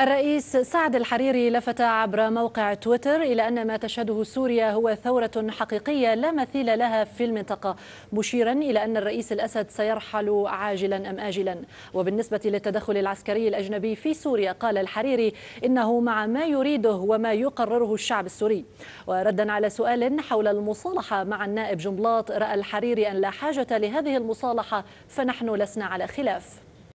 الرئيس سعد الحريري لفت عبر موقع تويتر إلى أن ما تشهده سوريا هو ثورة حقيقية لا مثيل لها في المنطقة مشيرا إلى أن الرئيس الأسد سيرحل عاجلا أم آجلا وبالنسبة للتدخل العسكري الأجنبي في سوريا قال الحريري إنه مع ما يريده وما يقرره الشعب السوري وردا على سؤال حول المصالحة مع النائب جنبلاط رأى الحريري أن لا حاجة لهذه المصالحة فنحن لسنا على خلاف